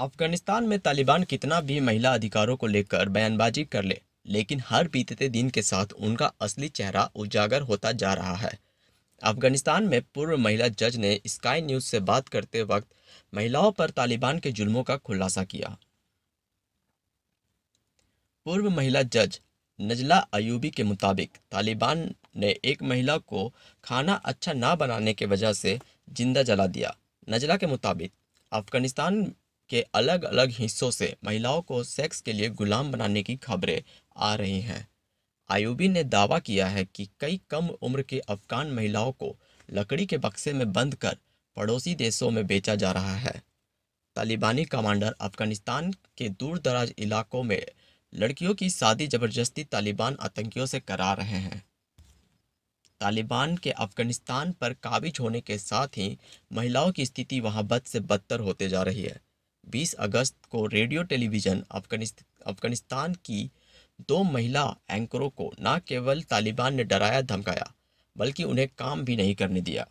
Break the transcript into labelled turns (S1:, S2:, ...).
S1: अफगानिस्तान में तालिबान कितना भी महिला अधिकारों को लेकर बयानबाजी कर ले लेकिन हर बीतते दिन के साथ उनका असली चेहरा उजागर होता जा रहा है अफगानिस्तान में पूर्व महिला जज ने स्काई न्यूज से बात करते वक्त महिलाओं पर तालिबान के जुल्मों का खुलासा किया पूर्व महिला जज नजला अयूबी के मुताबिक तालिबान ने एक महिला को खाना अच्छा ना बनाने की वजह से जिंदा जला दिया नजला के मुताबिक अफगानिस्तान के अलग अलग हिस्सों से महिलाओं को सेक्स के लिए गुलाम बनाने की खबरें आ रही हैं आयूबी ने दावा किया है कि कई कम उम्र के अफगान महिलाओं को लकड़ी के बक्से में बंद कर पड़ोसी देशों में बेचा जा रहा है तालिबानी कमांडर अफगानिस्तान के दूर दराज इलाकों में लड़कियों की शादी जबरदस्ती तालिबान आतंकियों से करा रहे हैं तालिबान के अफगानिस्तान पर काबिज होने के साथ ही महिलाओं की स्थिति वहां बद से बदतर होते जा रही है 20 अगस्त को रेडियो टेलीविज़न अफगानिस्तान की दो महिला एंकरों को न केवल तालिबान ने डराया धमकाया बल्कि उन्हें काम भी नहीं करने दिया